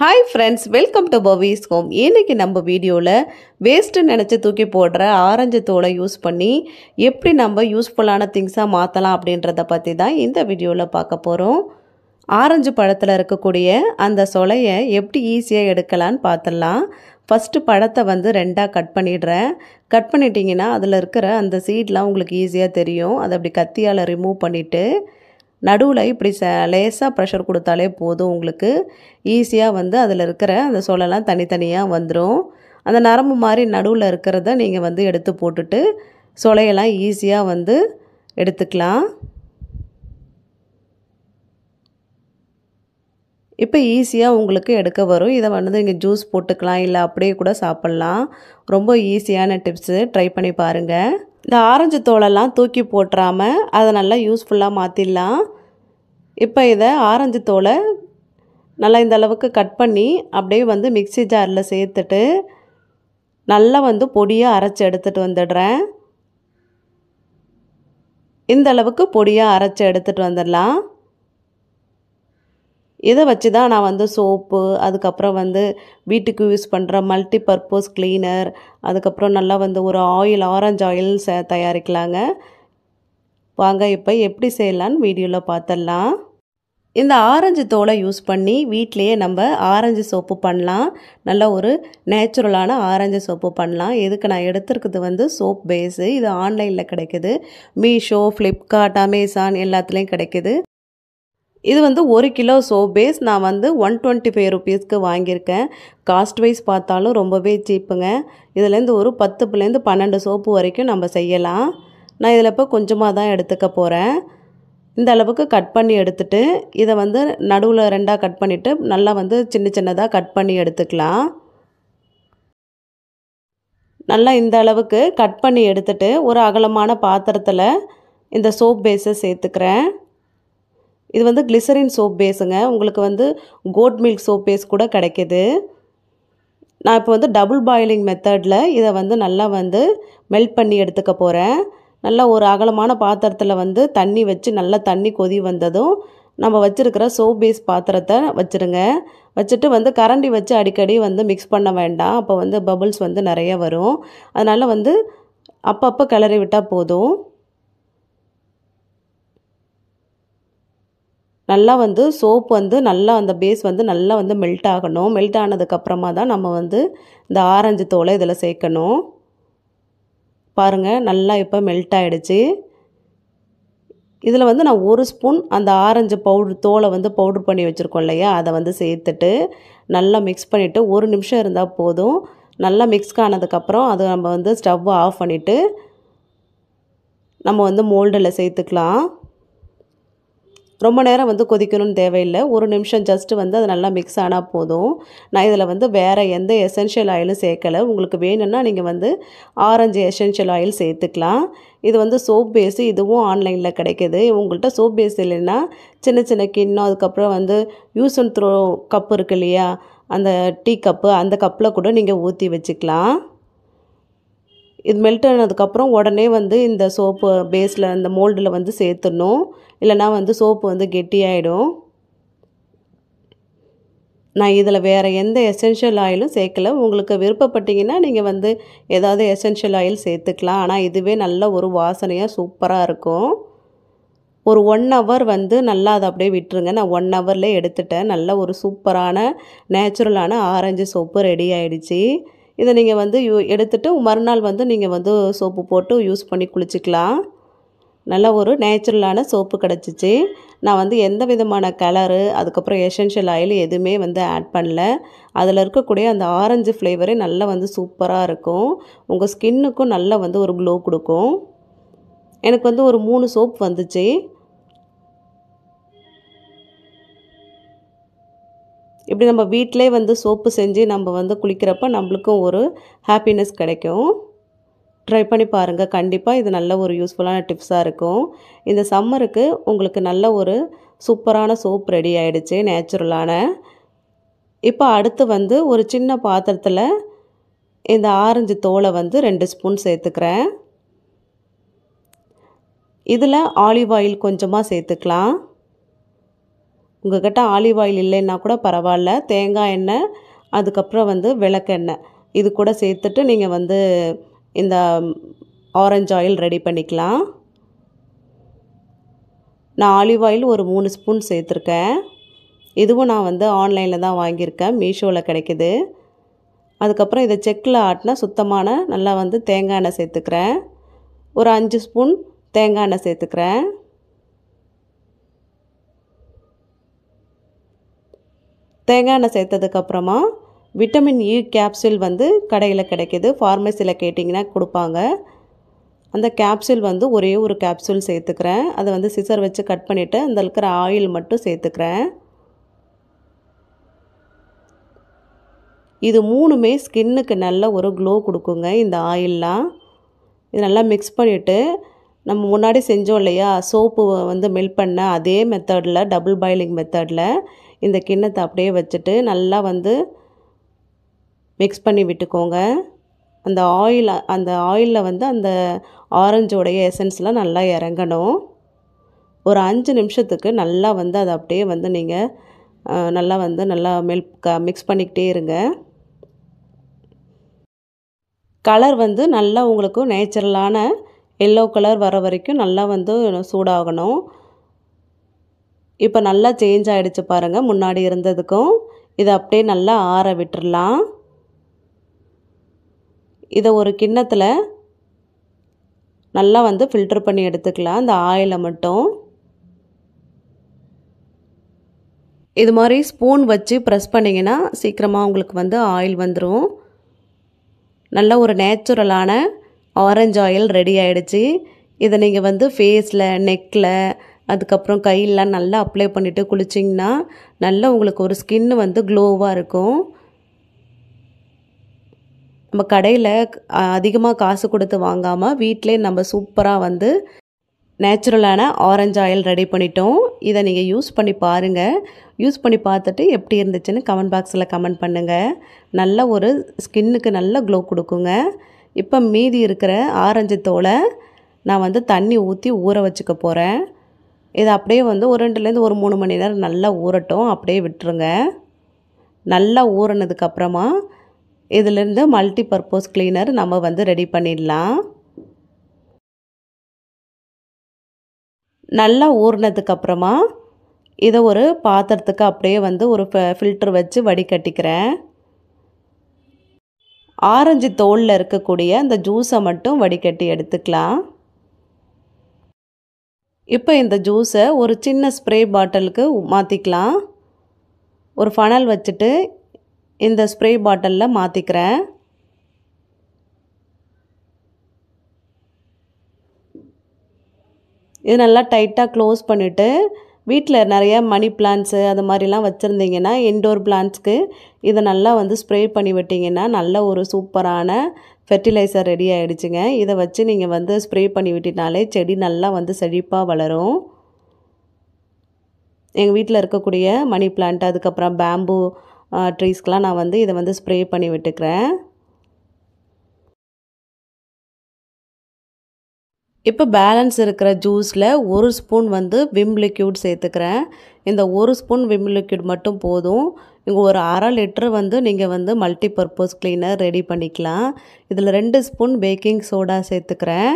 hi friends welcome to Pavi's home இன்றைக்கி நம்ம வீடியோவில் வேஸ்ட்டு நினச்சி தூக்கி போடுற ஆரஞ்சு தோலை யூஸ் பண்ணி எப்படி நம்ம யூஸ்ஃபுல்லான திங்ஸாக மாற்றலாம் அப்படின்றத பற்றி தான் இந்த வீடியோவில் பார்க்க போகிறோம் ஆரஞ்சு பழத்தில் இருக்கக்கூடிய அந்த சொலையை எப்படி ஈஸியாக எடுக்கலான்னு பார்த்துடலாம் ஃபஸ்ட்டு பழத்தை வந்து ரெண்டாக கட் பண்ணிடுறேன் கட் பண்ணிட்டீங்கன்னா அதில் இருக்கிற அந்த சீட்லாம் உங்களுக்கு ஈஸியாக தெரியும் அதை அப்படி கத்தியால் ரிமூவ் பண்ணிவிட்டு நடுவில் இப்படி ச லேசாக ப்ரெஷர் கொடுத்தாலே போதும் உங்களுக்கு ஈஸியாக வந்து அதில் இருக்கிற அந்த சொலெல்லாம் தனித்தனியாக வந்துடும் அந்த நரம்பு மாதிரி நடுவில் இருக்கிறத நீங்கள் வந்து எடுத்து போட்டுட்டு சொலையெல்லாம் ஈஸியாக வந்து எடுத்துக்கலாம் இப்போ ஈஸியாக உங்களுக்கு எடுக்க வரும் இதை வந்து நீங்கள் ஜூஸ் போட்டுக்கலாம் இல்லை அப்படியே கூட சாப்பிட்லாம் ரொம்ப ஈஸியான டிப்ஸு ட்ரை பண்ணி பாருங்கள் இந்த ஆரஞ்சு தோலெல்லாம் தூக்கி போட்டுறாமல் அதை நல்லா யூஸ்ஃபுல்லாக மாற்றிடலாம் இப்போ இதை ஆரஞ்சு தோலை நல்லா இந்த அளவுக்கு கட் பண்ணி அப்படியே வந்து மிக்சி ஜாரில் சேர்த்துட்டு நல்லா வந்து பொடியாக அரைச்சி எடுத்துகிட்டு வந்துடுறேன் இந்தளவுக்கு பொடியாக அரைச்சி எடுத்துகிட்டு வந்துடலாம் இதை வச்சு தான் நான் வந்து சோப்பு அதுக்கப்புறம் வந்து வீட்டுக்கு யூஸ் பண்ணுற மல்டி பர்பஸ் கிளீனர் அதுக்கப்புறம் நல்லா வந்து ஒரு ஆயில் ஆரஞ்சு ஆயில் ச தயாரிக்கலாங்க வாங்க இப்போ எப்படி செய்யலான்னு வீடியோவில் பார்த்துடலாம் இந்த ஆரஞ்சு தோலை யூஸ் பண்ணி வீட்லேயே நம்ம ஆரஞ்சு சோப்பு பண்ணலாம் நல்ல ஒரு நேச்சுரலான ஆரஞ்சு சோப்பு பண்ணலாம் எதுக்கு நான் எடுத்துருக்குது வந்து சோப் பேஸு இது ஆன்லைனில் கிடைக்குது மீஷோ ஃப்ளிப்கார்ட் அமேசான் எல்லாத்துலேயும் கிடைக்குது இது வந்து ஒரு கிலோ சோப் பேஸ் நான் வந்து ஒன் டுவெண்ட்டி ஃபைவ் ருபீஸ்க்கு வாங்கியிருக்கேன் காஸ்ட் வைஸ் பார்த்தாலும் ரொம்பவே சீப்புங்க இதுலேருந்து ஒரு பத்துப்புலேருந்து பன்னெண்டு சோப்பு வரைக்கும் நம்ம செய்யலாம் நான் இதில் இப்போ கொஞ்சமாக தான் எடுத்துக்க போகிறேன் இந்த அளவுக்கு கட் பண்ணி எடுத்துட்டு இதை வந்து நடுவில் ரெண்டாக கட் பண்ணிவிட்டு நல்லா வந்து சின்ன சின்னதாக கட் பண்ணி எடுத்துக்கலாம் நல்லா இந்த அளவுக்கு கட் பண்ணி எடுத்துட்டு ஒரு அகலமான பாத்திரத்தில் இந்த சோப் பேஸை சேர்த்துக்கிறேன் இது வந்து கிளிசரின் சோப் பேஸுங்க உங்களுக்கு வந்து கோட் மில்க் சோப் பேஸ் கூட கிடைக்கிது நான் இப்போ வந்து டபுள் பாயிலிங் மெத்தடில் இதை வந்து நல்லா வந்து மெல்ட் பண்ணி எடுத்துக்க போகிறேன் நல்லா ஒரு அகலமான பாத்திரத்தில் வந்து தண்ணி வச்சு நல்லா தண்ணி கொதி வந்ததும் நம்ம வச்சுருக்கிற சோப் பேஸ் பாத்திரத்தை வச்சுருங்க வச்சுட்டு வந்து கரண்டி வச்சு அடிக்கடி வந்து மிக்ஸ் பண்ண வேண்டாம் அப்போ வந்து பபுள்ஸ் வந்து நிறைய வரும் அதனால் வந்து அப்பப்போ கிளறி விட்டால் போதும் நல்லா வந்து சோப் வந்து நல்லா அந்த பேஸ் வந்து நல்லா வந்து மெல்ட் ஆகணும் மெல்ட் ஆனதுக்கப்புறமா தான் நம்ம வந்து இந்த ஆரஞ்சு தோலை இதில் சேர்க்கணும் பாருங்கள் நல்லா இப்போ மெல்ட் ஆகிடுச்சு இதில் வந்து நான் ஒரு ஸ்பூன் அந்த ஆரஞ்சு பவுட்ரு தோலை வந்து பவுட்ரு பண்ணி வச்சுருக்கோம் இல்லையா அதை வந்து சேர்த்துட்டு நல்லா மிக்ஸ் பண்ணிவிட்டு ஒரு நிமிஷம் இருந்தால் போதும் நல்லா மிக்ஸ் ஆனதுக்கப்புறம் அது நம்ம வந்து ஸ்டவ்வை ஆஃப் பண்ணிவிட்டு நம்ம வந்து மோல்டில் சேர்த்துக்கலாம் ரொம்ப நேரம் வந்து கொதிக்கணும்னு தேவையில்லை ஒரு நிமிஷம் ஜஸ்ட்டு வந்து அது நல்லா மிக்ஸ் ஆனால் போதும் நான் இதில் வந்து வேறு எந்த எசென்ஷியல் ஆயிலும் சேர்க்கலை உங்களுக்கு வேணும்னா நீங்கள் வந்து ஆரஞ்சு எசென்ஷியல் ஆயில் சேர்த்துக்கலாம் இது வந்து சோப் பேஸு இதுவும் ஆன்லைனில் கிடைக்கிது உங்கள்கிட்ட சோப் பேஸ் இல்லைன்னா சின்ன சின்ன கிண்ணம் அதுக்கப்புறம் வந்து யூஸ் அண்ட் த்ரோ கப் இருக்கு இல்லையா அந்த டீ கப்பு அந்த கப்பில் கூட நீங்கள் ஊற்றி வச்சுக்கலாம் இது மெல்ட் ஆனதுக்கப்புறம் உடனே வந்து இந்த சோப்பு பேஸில் அந்த மோல்டில் வந்து சேர்த்துடணும் இல்லைனா வந்து சோப்பு வந்து கெட்டியாயிடும் நான் இதில் வேறு எந்த எசென்ஷியல் ஆயிலும் சேர்க்கல உங்களுக்கு விருப்பப்பட்டீங்கன்னா நீங்கள் வந்து ஏதாவது எசென்ஷியல் ஆயில் சேர்த்துக்கலாம் ஆனால் இதுவே நல்ல ஒரு வாசனையாக சூப்பராக இருக்கும் ஒரு ஒன் ஹவர் வந்து நல்லா அதை அப்படியே விட்டுருங்க நான் ஒன் ஹவர்லேயே எடுத்துட்டேன் நல்ல ஒரு சூப்பரான நேச்சுரலான ஆரஞ்சு சோப்பு ரெடி ஆகிடுச்சி இதை நீங்கள் வந்து யூ எடுத்துகிட்டு மறுநாள் வந்து நீங்கள் வந்து சோப்பு போட்டு யூஸ் பண்ணி குளிச்சிக்கலாம் நல்ல ஒரு நேச்சுரலான சோப்பு கிடச்சிச்சு நான் வந்து எந்த விதமான கலரு அதுக்கப்புறம் எசென்ஷியல் ஆயில் எதுவுமே வந்து ஆட் பண்ணல அதில் இருக்கக்கூடிய அந்த ஆரஞ்சு ஃப்ளேவரே நல்லா வந்து சூப்பராக இருக்கும் உங்கள் ஸ்கின்னுக்கும் நல்லா வந்து ஒரு க்ளோ கொடுக்கும் எனக்கு வந்து ஒரு மூணு சோப் வந்துச்சு இப்படி நம்ம வீட்டிலே வந்து சோப்பு செஞ்சு நம்ம வந்து குளிக்கிறப்ப நம்மளுக்கும் ஒரு ஹாப்பினஸ் கிடைக்கும் ட்ரை பண்ணி பாருங்கள் கண்டிப்பாக இது நல்ல ஒரு யூஸ்ஃபுல்லான டிப்ஸாக இருக்கும் இந்த சம்மருக்கு உங்களுக்கு நல்ல ஒரு சூப்பரான சோப் ரெடி ஆகிடுச்சு நேச்சுரலான இப்போ அடுத்து வந்து ஒரு சின்ன பாத்திரத்தில் இந்த ஆரஞ்சு தோலை வந்து ரெண்டு ஸ்பூன் சேர்த்துக்கிறேன் இதில் ஆலிவ் ஆயில் கொஞ்சமாக சேர்த்துக்கலாம் உங்கள்கிட்ட ஆலிவ் ஆயில் இல்லைன்னா கூட பரவாயில்ல தேங்காய் எண்ணெய் அதுக்கப்புறம் வந்து விளக்கெண்ணெய் இது கூட சேர்த்துட்டு நீங்கள் வந்து இந்த ஆரஞ்ச் ஆயில் ரெடி பண்ணிக்கலாம் நான் ஆலிவ் ஆயில் ஒரு மூணு ஸ்பூன் சேர்த்துருக்கேன் இதுவும் நான் வந்து ஆன்லைனில் தான் வாங்கியிருக்கேன் மீஷோவில் கிடைக்கிது அதுக்கப்புறம் இதை செக்கில் ஆட்டினா சுத்தமான நல்லா வந்து தேங்காய் எண்ணெய் சேர்த்துக்கிறேன் ஒரு அஞ்சு ஸ்பூன் தேங்காய் எண்ணெய் சேர்த்துக்கிறேன் தேங்காய் எண்ணெய் சேர்த்ததுக்கப்புறமா விட்டமின் இ கேப்சூல் வந்து கடையில் கிடைக்கிது ஃபார்மசியில் கேட்டிங்கன்னா கொடுப்பாங்க அந்த கேப்சூல் வந்து ஒரே ஒரு கேப்சூல் சேர்த்துக்கிறேன் அதை வந்து சிசர் வச்சு கட் பண்ணிவிட்டு அந்த இருக்கிற ஆயில் மட்டும் சேர்த்துக்கிறேன் இது மூணுமே ஸ்கின்னுக்கு நல்ல ஒரு க்ளோ கொடுக்குங்க இந்த ஆயில்லாம் இது நல்லா மிக்ஸ் பண்ணிவிட்டு நம்ம முன்னாடி செஞ்சோம் இல்லையா சோப்பு வந்து மில் பண்ண அதே மெத்தடில் டபுள் பாயிலிங் மெத்தடில் இந்த கிண்ணத்தை அப்படியே வச்சுட்டு நல்லா வந்து மிக்ஸ் பண்ணி விட்டுக்கோங்க அந்த ஆயில் அந்த ஆயிலில் வந்து அந்த ஆரஞ்சோடைய எசன்ஸ்லாம் நல்லா இறங்கணும் ஒரு அஞ்சு நிமிஷத்துக்கு நல்லா வந்து அதை அப்படியே வந்து நீங்கள் நல்லா வந்து நல்லா மெல் க மிக்ஸ் பண்ணிக்கிட்டே இருங்க கலர் வந்து நல்லா உங்களுக்கு நேச்சுரலான எல்லோ கலர் வர வரைக்கும் நல்லா வந்து சூடாகணும் இப்போ நல்லா சேஞ்ச் ஆகிடுச்சு பாருங்கள் முன்னாடி இருந்ததுக்கும் இதை அப்படியே நல்லா ஆற விட்டுடலாம் இதை ஒரு கிண்ணத்தில் நல்லா வந்து ஃபில்டர் பண்ணி எடுத்துக்கலாம் இந்த ஆயிலை மட்டும் இது மாதிரி ஸ்பூன் வச்சு ப்ரெஸ் பண்ணிங்கன்னா சீக்கிரமாக உங்களுக்கு வந்து ஆயில் வந்துடும் நல்ல ஒரு நேச்சுரலான ஆரஞ்சு ஆயில் ரெடி ஆகிடுச்சு இதை நீங்கள் வந்து ஃபேஸில் நெக்கில் அதுக்கப்புறம் கையிலாம் நல்லா அப்ளை பண்ணிவிட்டு குளிச்சிங்கன்னா நல்லா உங்களுக்கு ஒரு ஸ்கின்னு வந்து க்ளோவாக இருக்கும் நம்ம கடையில் அதிகமாக காசு கொடுத்து வாங்காமல் வீட்டிலே நம்ம சூப்பராக வந்து நேச்சுரலான ஆரஞ்ச் ஆயில் ரெடி பண்ணிட்டோம் இதை நீங்கள் யூஸ் பண்ணி பாருங்கள் யூஸ் பண்ணி பார்த்துட்டு எப்படி இருந்துச்சுன்னு கமெண்ட் பாக்ஸில் கமெண்ட் பண்ணுங்கள் நல்ல ஒரு ஸ்கின்னுக்கு நல்ல க்ளோ கொடுக்குங்க இப்போ மீதி இருக்கிற ஆரஞ்சு தோலை நான் வந்து தண்ணி ஊற்றி ஊற வச்சுக்க போகிறேன் இதை அப்படியே வந்து ஒரு ரெண்டுலேருந்து ஒரு மூணு மணி நேரம் நல்லா ஊறட்டும் அப்படியே விட்டுருங்க நல்லா ஊறினதுக்கப்புறமா இதிலிருந்து மல்டி பர்பஸ் கிளீனர் நம்ம வந்து ரெடி பண்ணிடலாம் நல்லா ஊறினதுக்கப்புறமா இதை ஒரு பாத்திரத்துக்கு அப்படியே வந்து ஒரு ஃபில்டர் வச்சு வடிகட்டிக்கிறேன் ஆரஞ்சு தோலில் இருக்கக்கூடிய அந்த ஜூஸை மட்டும் வடிகட்டி எடுத்துக்கலாம் இப்போ இந்த ஜூஸை ஒரு சின்ன ஸ்ப்ரே பாட்டிலுக்கு மாற்றிக்கலாம் ஒரு ஃபனல் வச்சுட்டு இந்த ஸ்ப்ரே பாட்டிலில் மாற்றிக்கிறேன் இது நல்லா டைட்டாக க்ளோஸ் பண்ணிவிட்டு வீட்டில் நிறைய மணி பிளான்ஸு அது மாதிரிலாம் வச்சுருந்தீங்கன்னா இன்டோர் பிளான்ஸ்க்கு இதை நல்லா வந்து ஸ்ப்ரே பண்ணி விட்டிங்கன்னா நல்ல ஒரு சூப்பரான ஃபெர்டிலைசர் ரெடி ஆகிடுச்சுங்க இதை வச்சு நீங்கள் வந்து ஸ்ப்ரே பண்ணி விட்டினாலே செடி நல்லா வந்து செழிப்பாக வளரும் எங்கள் வீட்டில் இருக்கக்கூடிய மணி பிளான்ட் அதுக்கப்புறம் பேம்பு ட்ரீஸ்க்கெலாம் நான் வந்து இதை வந்து ஸ்ப்ரே பண்ணி விட்டுக்கிறேன் இப்போ பேலன்ஸ் இருக்கிற ஜூஸில் ஒரு ஸ்பூன் வந்து விம் லிக்யூட் சேர்த்துக்கிறேன் இந்த ஒரு ஸ்பூன் விம் லிக்யூட் மட்டும் போதும் இங்கே ஒரு அரை லிட்டர் வந்து நீங்கள் வந்து மல்டி பர்பஸ் கிளீனர் ரெடி பண்ணிக்கலாம் இதில் ரெண்டு ஸ்பூன் பேக்கிங் சோடா சேர்த்துக்கிறேன்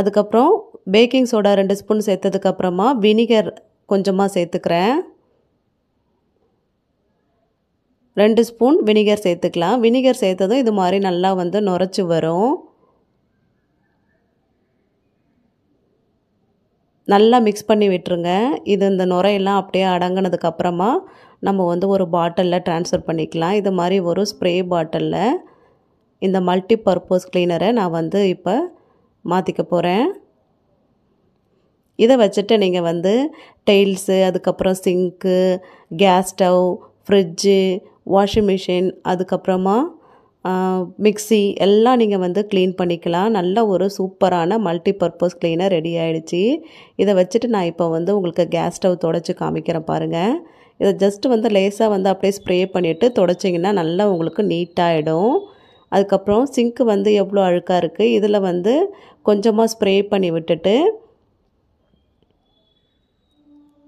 அதுக்கப்புறம் பேக்கிங் சோடா ரெண்டு ஸ்பூன் சேர்த்ததுக்கப்புறமா வினிகர் கொஞ்சமாக சேர்த்துக்கிறேன் ரெண்டு ஸ்பூன் வினிகர் சேர்த்துக்கலாம் வினிகர் சேர்த்ததும் இது மாதிரி நல்லா வந்து நுரைச்சி வரும் நல்லா மிக்ஸ் பண்ணி விட்டுருங்க இது இந்த நுரையெல்லாம் அப்படியே அடங்கினதுக்கப்புறமா நம்ம வந்து ஒரு பாட்டிலில் ட்ரான்ஸ்ஃபர் பண்ணிக்கலாம் இது மாதிரி ஒரு ஸ்ப்ரே பாட்டிலில் இந்த மல்டி பர்பஸ் கிளீனரை நான் வந்து இப்போ மாற்றிக்க போகிறேன் இதை வச்சுட்டு நீங்கள் வந்து டெய்ல்ஸு அதுக்கப்புறம் sink gas stove fridge washing machine அதுக்கப்புறமா மிக்ஸி எல்லாம் நீங்கள் வந்து க்ளீன் பண்ணிக்கலாம் நல்ல ஒரு சூப்பரான மல்டி பர்பஸ் க்ளீனர் ரெடி ஆகிடுச்சி இதை வச்சுட்டு நான் இப்போ வந்து உங்களுக்கு கேஸ் ஸ்டவ் தொடச்சி காமிக்கிறேன் பாருங்கள் இதை ஜஸ்ட் வந்து லேஸாக வந்து அப்படியே ஸ்ப்ரே பண்ணிவிட்டு தொடச்சிங்கன்னா நல்லா உங்களுக்கு நீட்டாகிடும் அதுக்கப்புறம் சிங்க்கு வந்து எவ்வளோ அழுக்காக இருக்குது இதில் வந்து கொஞ்சமாக ஸ்ப்ரே பண்ணி விட்டுட்டு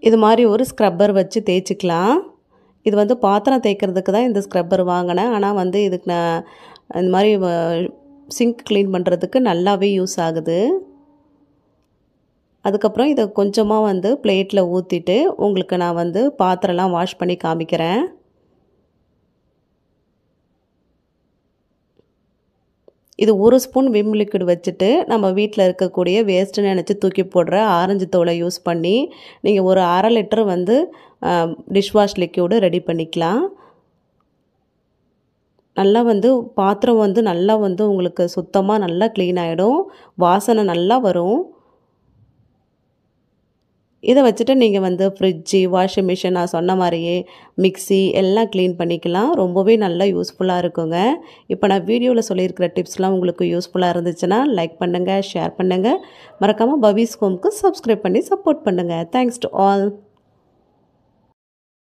இது மாதிரி ஒரு ஸ்க்ரப்பர் வச்சு தேய்ச்சிக்கலாம் இது வந்து பாத்திரம் தேய்க்கிறதுக்கு தான் இந்த ஸ்க்ரப்பர் வாங்கினேன் ஆனால் வந்து இதுக்கு நான் இந்த மாதிரி சிங்க் க்ளீன் பண்ணுறதுக்கு நல்லாவே யூஸ் ஆகுது அதுக்கப்புறம் இதை கொஞ்சமாக வந்து பிளேட்டில் ஊற்றிட்டு உங்களுக்கு நான் வந்து பாத்திரம்லாம் வாஷ் பண்ணி காமிக்கிறேன் இது ஒரு ஸ்பூன் விம் லிக்விட் வச்சுட்டு நம்ம வீட்டில் இருக்கக்கூடிய வேஸ்ட்டு நினச்சி தூக்கி போடுற ஆரஞ்சு தோலை யூஸ் பண்ணி நீங்கள் ஒரு அரை லிட்டர் வந்து டிஷ்வாஷ் லிக்யூடு ரெடி பண்ணிக்கலாம் நல்லா வந்து பாத்திரம் வந்து நல்லா வந்து உங்களுக்கு சுத்தமாக நல்லா க்ளீன் ஆகிடும் வாசனை நல்லா வரும் இதை வச்சுட்டு நீங்கள் வந்து ஃப்ரிட்ஜு வாஷிங் மிஷின் நான் சொன்ன மாதிரியே மிக்சி எல்லாம் க்ளீன் பண்ணிக்கலாம் ரொம்பவே நல்லா யூஸ்ஃபுல்லாக இருக்குங்க இப்போ நான் வீடியோவில் சொல்லியிருக்கிற டிப்ஸ்லாம் உங்களுக்கு யூஸ்ஃபுல்லாக இருந்துச்சுன்னா லைக் பண்ணுங்கள் ஷேர் பண்ணுங்கள் மறக்காமல் பவிஸ் ஹோம்க்கு சப்ஸ்கிரைப் பண்ணி சப்போர்ட் பண்ணுங்கள் தேங்க்ஸ் டு ஆல்